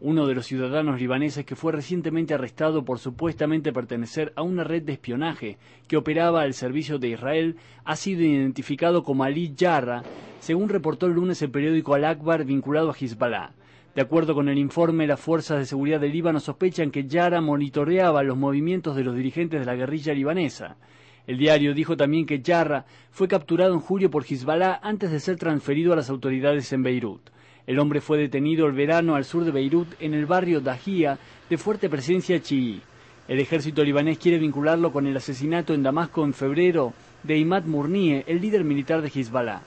uno de los ciudadanos libaneses que fue recientemente arrestado por supuestamente pertenecer a una red de espionaje que operaba al servicio de Israel, ha sido identificado como Ali Yarra, según reportó el lunes el periódico Al-Akbar vinculado a Hezbollah. De acuerdo con el informe, las fuerzas de seguridad del Líbano sospechan que Yara monitoreaba los movimientos de los dirigentes de la guerrilla libanesa. El diario dijo también que Yarra fue capturado en julio por Hezbollah antes de ser transferido a las autoridades en Beirut. El hombre fue detenido el verano al sur de Beirut, en el barrio Dajía, de fuerte presencia chií. El ejército libanés quiere vincularlo con el asesinato en Damasco en febrero de Imad Murnie, el líder militar de Hezbollah.